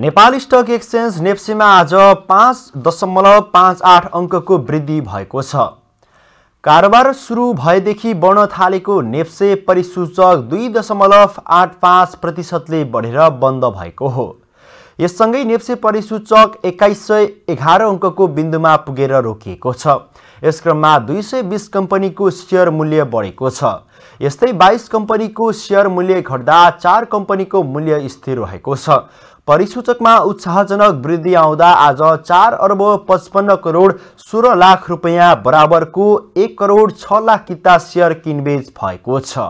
Nepal stock exchange नेप्सीमा आज पाँच दशमलव पाँच आठ अङ्कको वृद्धि भएको छ कारोबार सुरु भएदेखि बढ्न थालेको नेप्से परिसूचक दुई दशमलव आठ पाँच प्रतिशतले बढेर बन्द भएको हो यससँगै नेप्से परिसूचक एक्काइस सय एघार अङ्कको बिन्दुमा पुगेर रोकिएको छ यस क्रममा दुई सय बिस कम्पनीको सेयर मूल्य बढेको छ यस्तै बाइस कम्पनीको सेयर मूल्य घट्दा चार कम्पनीको मूल्य स्थिर रहेको छ परिसूचकमा उत्साहजनक वृद्धि आउँदा आज चार अर्ब पचपन्न करोड सोह्र लाख रुपियाँ बराबरको एक करोड छ लाख किता सेयर किनबेच भएको छ